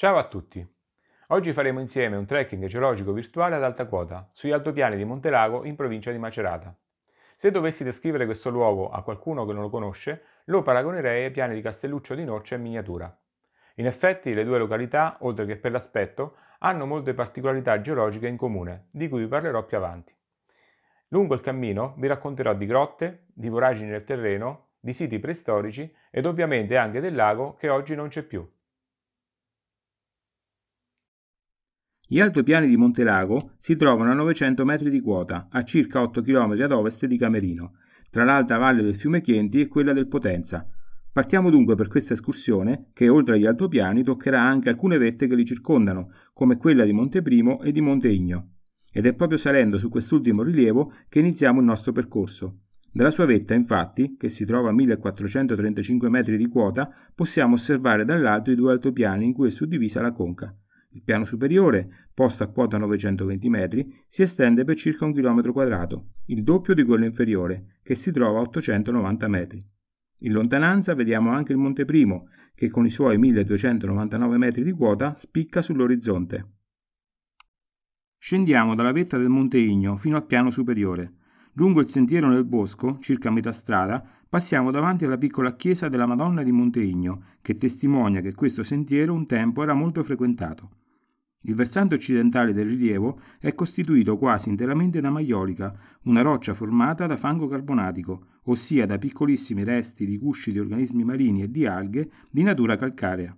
Ciao a tutti! Oggi faremo insieme un trekking geologico virtuale ad alta quota, sugli altopiani di Montelago in provincia di Macerata. Se dovessi descrivere questo luogo a qualcuno che non lo conosce, lo paragonerei ai piani di Castelluccio di Noccia in miniatura. In effetti le due località, oltre che per l'aspetto, hanno molte particolarità geologiche in comune, di cui vi parlerò più avanti. Lungo il cammino vi racconterò di grotte, di voragini del terreno, di siti preistorici ed ovviamente anche del lago che oggi non c'è più, Gli altopiani di Montelago si trovano a 900 metri di quota, a circa 8 km ad ovest di Camerino, tra l'alta valle del fiume Chienti e quella del Potenza. Partiamo dunque per questa escursione che oltre agli altopiani toccherà anche alcune vette che li circondano, come quella di Monte Primo e di Monte Igno. Ed è proprio salendo su quest'ultimo rilievo che iniziamo il nostro percorso. Dalla sua vetta, infatti, che si trova a 1435 metri di quota, possiamo osservare dall'alto i due altopiani in cui è suddivisa la conca. Il piano superiore, posto a quota 920 metri, si estende per circa un chilometro quadrato, il doppio di quello inferiore, che si trova a 890 metri. In lontananza vediamo anche il Monte Primo, che con i suoi 1299 metri di quota spicca sull'orizzonte. Scendiamo dalla vetta del Monte Igno fino al piano superiore. Lungo il sentiero nel bosco, circa metà strada, passiamo davanti alla piccola chiesa della Madonna di Monteigno, che testimonia che questo sentiero un tempo era molto frequentato. Il versante occidentale del rilievo è costituito quasi interamente da maiolica, una roccia formata da fango carbonatico, ossia da piccolissimi resti di gusci di organismi marini e di alghe di natura calcarea.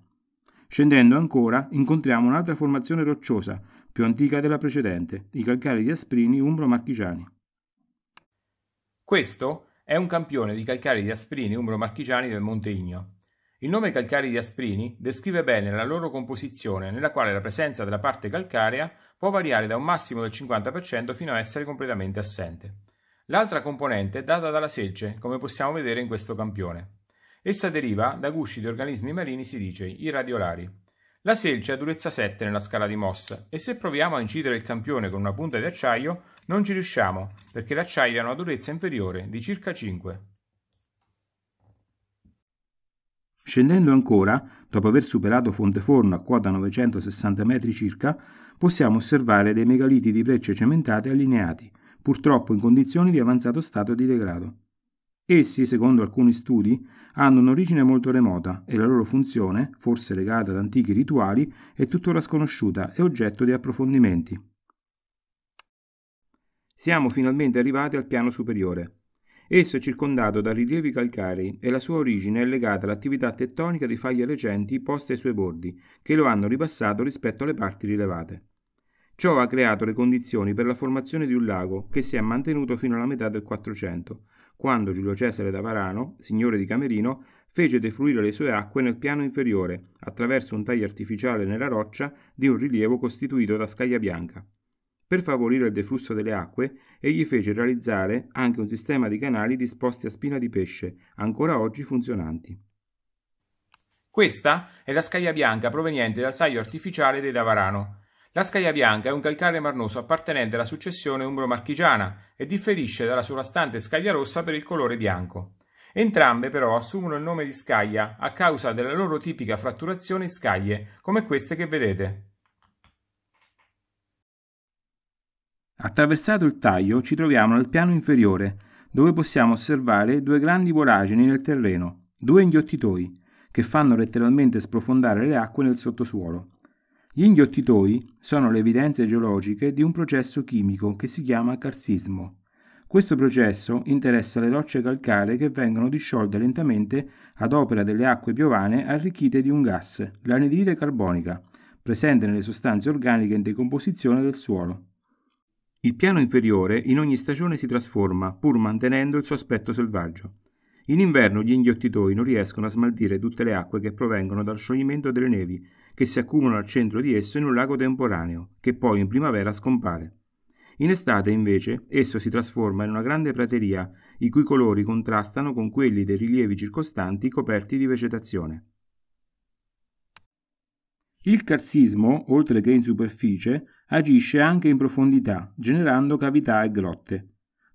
Scendendo ancora incontriamo un'altra formazione rocciosa, più antica della precedente, i calcari di Asprini umbro-marchigiani. Questo è un campione di calcari di asprini umbro-marchigiani del Monte Igno. Il nome calcari di asprini descrive bene la loro composizione, nella quale la presenza della parte calcarea può variare da un massimo del 50% fino a essere completamente assente. L'altra componente è data dalla selce, come possiamo vedere in questo campione. Essa deriva da gusci di organismi marini, si dice, irradiolari. La selce ha durezza 7 nella scala di Moss e se proviamo a incidere il campione con una punta di acciaio non ci riusciamo perché l'acciaio ha una durezza inferiore di circa 5. Scendendo ancora, dopo aver superato Fonte Forno a quota 960 metri circa, possiamo osservare dei megaliti di brecce cementate allineati, purtroppo in condizioni di avanzato stato di degrado. Essi, secondo alcuni studi, hanno un'origine molto remota e la loro funzione, forse legata ad antichi rituali, è tuttora sconosciuta e oggetto di approfondimenti. Siamo finalmente arrivati al piano superiore. Esso è circondato da rilievi calcarei e la sua origine è legata all'attività tettonica di faglie recenti poste ai suoi bordi, che lo hanno ribassato rispetto alle parti rilevate. Ciò ha creato le condizioni per la formazione di un lago che si è mantenuto fino alla metà del 400, quando Giulio Cesare da Varano, signore di Camerino, fece defluire le sue acque nel piano inferiore, attraverso un taglio artificiale nella roccia di un rilievo costituito da scaglia bianca. Per favorire il deflusso delle acque, egli fece realizzare anche un sistema di canali disposti a spina di pesce, ancora oggi funzionanti. Questa è la scaglia bianca proveniente dal taglio artificiale dei Davarano, la scaglia bianca è un calcare marnoso appartenente alla successione umbro-marchigiana e differisce dalla sovrastante scaglia rossa per il colore bianco. Entrambe però assumono il nome di scaglia a causa della loro tipica fratturazione in scaglie, come queste che vedete. Attraversato il taglio ci troviamo nel piano inferiore, dove possiamo osservare due grandi voragini nel terreno, due inghiottitoi, che fanno letteralmente sprofondare le acque nel sottosuolo. Gli inghiottitoi sono le evidenze geologiche di un processo chimico che si chiama carsismo. Questo processo interessa le rocce calcaree che vengono disciolte lentamente ad opera delle acque piovane arricchite di un gas, l'anidride carbonica, presente nelle sostanze organiche in decomposizione del suolo. Il piano inferiore in ogni stagione si trasforma, pur mantenendo il suo aspetto selvaggio. In inverno gli inghiottitoi non riescono a smaltire tutte le acque che provengono dal scioglimento delle nevi che si accumulano al centro di esso in un lago temporaneo, che poi in primavera scompare. In estate, invece, esso si trasforma in una grande prateria, i cui colori contrastano con quelli dei rilievi circostanti coperti di vegetazione. Il carsismo, oltre che in superficie, agisce anche in profondità, generando cavità e grotte.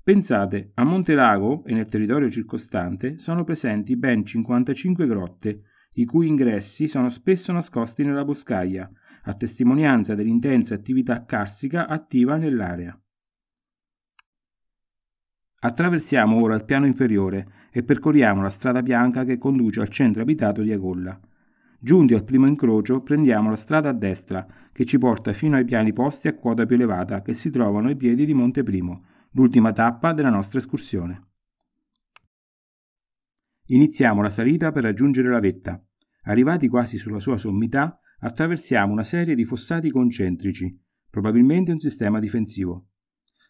Pensate, a Montelago e nel territorio circostante sono presenti ben 55 grotte, i cui ingressi sono spesso nascosti nella boscaglia, a testimonianza dell'intensa attività carsica attiva nell'area. Attraversiamo ora il piano inferiore e percorriamo la strada bianca che conduce al centro abitato di Agolla. Giunti al primo incrocio, prendiamo la strada a destra, che ci porta fino ai piani posti a quota più elevata che si trovano ai piedi di Monte Primo, l'ultima tappa della nostra escursione. Iniziamo la salita per raggiungere la vetta. Arrivati quasi sulla sua sommità, attraversiamo una serie di fossati concentrici, probabilmente un sistema difensivo.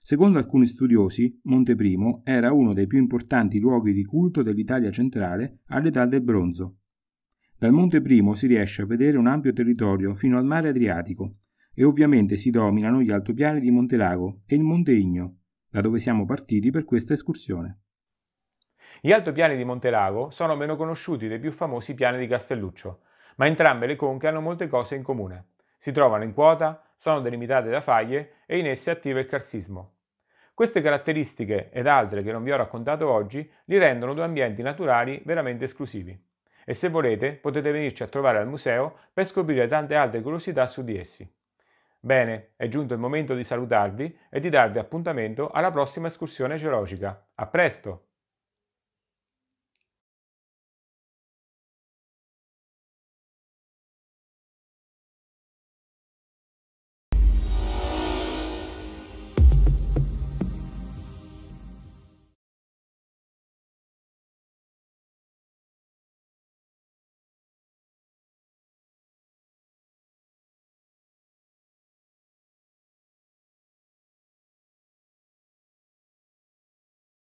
Secondo alcuni studiosi, Monte Primo era uno dei più importanti luoghi di culto dell'Italia centrale all'età del bronzo. Dal Monte Primo si riesce a vedere un ampio territorio fino al mare Adriatico e ovviamente si dominano gli altopiani di Montelago e il Monte Igno, da dove siamo partiti per questa escursione. Gli altopiani di Montelago sono meno conosciuti dei più famosi piani di Castelluccio, ma entrambe le conche hanno molte cose in comune. Si trovano in quota, sono delimitate da faglie e in esse attiva il carsismo. Queste caratteristiche ed altre che non vi ho raccontato oggi li rendono due ambienti naturali veramente esclusivi. E se volete potete venirci a trovare al museo per scoprire tante altre curiosità su di essi. Bene, è giunto il momento di salutarvi e di darvi appuntamento alla prossima escursione geologica. A presto!